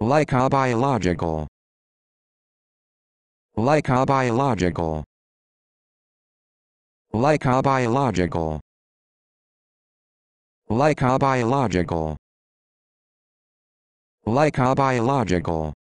Like a biological. Like a biological. Like a biological. Like a biological. Like a biological.